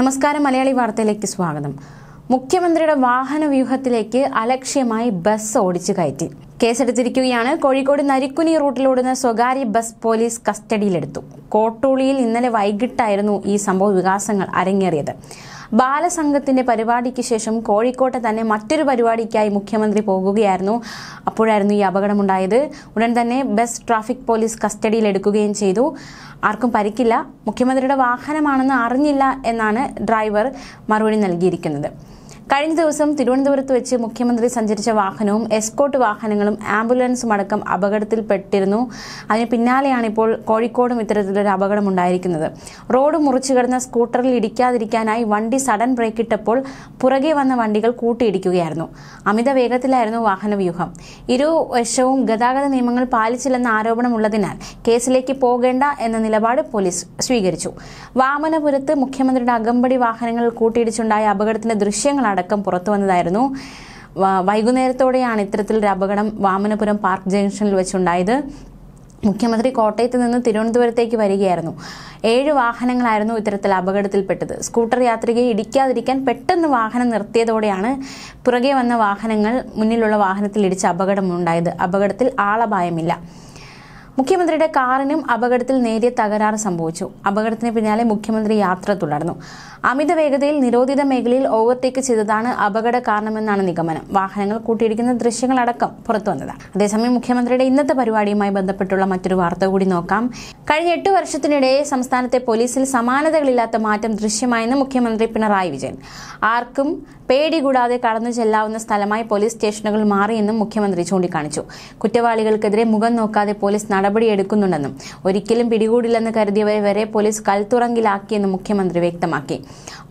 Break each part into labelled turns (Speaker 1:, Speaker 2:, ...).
Speaker 1: നമസ്കാരം മലയാളി വാർത്തയിലേക്ക് സ്വാഗതം മുഖ്യമന്ത്രിയുടെ വാഹന വ്യൂഹത്തിലേക്ക് അലക്ഷ്യമായി ബസ് ഓടിച്ചു കയറ്റി കേസെടുത്തിരിക്കുകയാണ് കോഴിക്കോട് നരിക്കുനി റൂട്ടിലോടുന്ന സ്വകാര്യ ബസ് പോലീസ് കസ്റ്റഡിയിലെടുത്തു കോട്ടോളിയിൽ ഇന്നലെ വൈകിട്ടായിരുന്നു ഈ സംഭവ വികാസങ്ങൾ അരങ്ങേറിയത് ബാലസംഘത്തിന്റെ പരിപാടിക്ക് ശേഷം കോഴിക്കോട്ടെ തന്നെ മറ്റൊരു പരിപാടിക്കായി മുഖ്യമന്ത്രി പോകുകയായിരുന്നു അപ്പോഴായിരുന്നു ഈ അപകടമുണ്ടായത് ഉടൻ തന്നെ ബസ് ട്രാഫിക് പോലീസ് കസ്റ്റഡിയിൽ എടുക്കുകയും ചെയ്തു ആർക്കും പരിക്കില്ല മുഖ്യമന്ത്രിയുടെ വാഹനമാണെന്ന് അറിഞ്ഞില്ല എന്നാണ് ഡ്രൈവർ മറുപടി നൽകിയിരിക്കുന്നത് കഴിഞ്ഞ ദിവസം തിരുവനന്തപുരത്ത് വെച്ച് മുഖ്യമന്ത്രി സഞ്ചരിച്ച വാഹനവും എസ്കോട്ട് വാഹനങ്ങളും ആംബുലൻസും അടക്കം അപകടത്തിൽപ്പെട്ടിരുന്നു അതിന് പിന്നാലെയാണ് ഇപ്പോൾ കോഴിക്കോടും ഇത്തരത്തിലൊരു അപകടം ഉണ്ടായിരിക്കുന്നത് റോഡ് മുറിച്ചു കിടന്ന സ്കൂട്ടറിൽ ഇടിക്കാതിരിക്കാനായി വണ്ടി സഡൻ ബ്രേക്ക് ഇട്ടപ്പോൾ പുറകെ വന്ന വണ്ടികൾ കൂട്ടിയിടിക്കുകയായിരുന്നു അമിത വേഗത്തിലായിരുന്നു വാഹനവ്യൂഹം ഇരു വശവും ഗതാഗത നിയമങ്ങൾ പാലിച്ചില്ലെന്ന ആരോപണമുള്ളതിനാൽ കേസിലേക്ക് പോകേണ്ട എന്ന നിലപാട് പോലീസ് സ്വീകരിച്ചു വാമനപുരത്ത് മുഖ്യമന്ത്രിയുടെ അകമ്പടി വാഹനങ്ങൾ കൂട്ടിയിടിച്ചുണ്ടായ അപകടത്തിന്റെ ദൃശ്യങ്ങളാണ് അടക്കം പുറത്തു വന്നതായിരുന്നു വൈകുന്നേരത്തോടെയാണ് ഇത്തരത്തിൽ ഒരു അപകടം വാമനപുരം പാർക്ക് ജംഗ്ഷനിൽ വെച്ചുണ്ടായത് മുഖ്യമന്ത്രി കോട്ടയത്ത് നിന്ന് തിരുവനന്തപുരത്തേക്ക് വരികയായിരുന്നു ഏഴ് വാഹനങ്ങളായിരുന്നു ഇത്തരത്തിൽ അപകടത്തിൽപ്പെട്ടത് സ്കൂട്ടർ യാത്രികയെ ഇടിക്കാതിരിക്കാൻ പെട്ടെന്ന് വാഹനം നിർത്തിയതോടെയാണ് പുറകെ വന്ന വാഹനങ്ങൾ മുന്നിലുള്ള വാഹനത്തിൽ ഇടിച്ച് അപകടമുണ്ടായത് അപകടത്തിൽ ആളപായമില്ല മുഖ്യമന്ത്രിയുടെ കാറിനും അപകടത്തിൽ നേരിയ തകരാറ് സംഭവിച്ചു അപകടത്തിന് പിന്നാലെ മുഖ്യമന്ത്രി യാത്ര തുടർന്നു അമിത വേഗതയിൽ നിരോധിത മേഖലയിൽ ഓവർടേക്ക് ചെയ്തതാണ് അപകട കാരണമെന്നാണ് നിഗമനം വാഹനങ്ങൾ കൂട്ടിയിടിക്കുന്ന ദൃശ്യങ്ങളടക്കം പുറത്തുവന്നതാണ് അതേസമയം മുഖ്യമന്ത്രിയുടെ ഇന്നത്തെ പരിപാടിയുമായി ബന്ധപ്പെട്ടുള്ള മറ്റൊരു വാർത്ത കൂടി നോക്കാം കഴിഞ്ഞ എട്ട് വർഷത്തിനിടെ സംസ്ഥാനത്തെ പോലീസിൽ സമാനതകളില്ലാത്ത മാറ്റം ദൃശ്യമായെന്ന് മുഖ്യമന്ത്രി പിണറായി വിജയൻ ആർക്കും പേടി കൂടാതെ കടന്നു ചെല്ലാവുന്ന സ്ഥലമായി പോലീസ് സ്റ്റേഷനുകൾ മാറിയെന്നും മുഖ്യമന്ത്രി ചൂണ്ടിക്കാണിച്ചു കുറ്റവാളികൾക്കെതിരെ മുഖം നോക്കാതെ പോലീസ് നട നടപടിയെടുക്കുന്നുണ്ടെന്നും ഒരിക്കലും പിടികൂടില്ലെന്ന് കരുതിയവരെ വരെ പോലീസ് കൽത്തുറങ്കിലാക്കിയെന്നും മുഖ്യമന്ത്രി വ്യക്തമാക്കി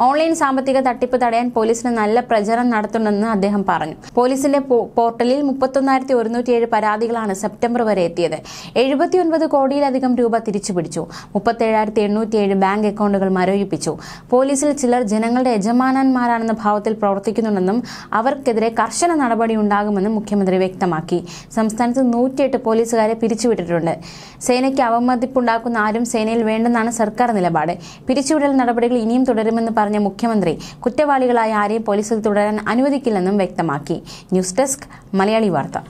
Speaker 1: ഓൺലൈൻ സാമ്പത്തിക തട്ടിപ്പ് തടയാൻ പോലീസിന് നല്ല പ്രചരണം നടത്തുന്നുണ്ടെന്ന് അദ്ദേഹം പറഞ്ഞു പോലീസിന്റെ പോർട്ടലിൽ മുപ്പത്തൊന്നായിരത്തി ഒരുന്നൂറ്റിയേഴ് പരാതികളാണ് സെപ്റ്റംബർ വരെ എത്തിയത് എഴുപത്തിയൊൻപത് കോടിയിലധികം രൂപ തിരിച്ചുപിടിച്ചു മുപ്പത്തേഴായിരത്തി എണ്ണൂറ്റിയേഴ് ബാങ്ക് അക്കൗണ്ടുകൾ മരവിപ്പിച്ചു പോലീസിൽ ചിലർ ജനങ്ങളുടെ യജമാനന്മാരാണെന്ന ഭാവത്തിൽ പ്രവർത്തിക്കുന്നുണ്ടെന്നും അവർക്കെതിരെ കർശന നടപടി ഉണ്ടാകുമെന്നും മുഖ്യമന്ത്രി വ്യക്തമാക്കി സംസ്ഥാനത്ത് നൂറ്റിയെട്ട് പോലീസുകാരെ പിരിച്ചുവിട്ടിട്ടുണ്ട് ഉണ്ട് സേനയ്ക്ക് അവമതിപ്പുണ്ടാക്കുന്ന ആരും സേനയിൽ വേണ്ടെന്നാണ് സർക്കാർ നിലപാട് പിരിച്ചുവിടൽ നടപടികൾ ഇനിയും തുടരുമെന്ന് പറഞ്ഞ മുഖ്യമന്ത്രി കുറ്റവാളികളായ ആരെയും പോലീസിൽ തുടരാൻ അനുവദിക്കില്ലെന്നും വ്യക്തമാക്കി ന്യൂസ് ഡെസ്ക് മലയാളി വാർത്ത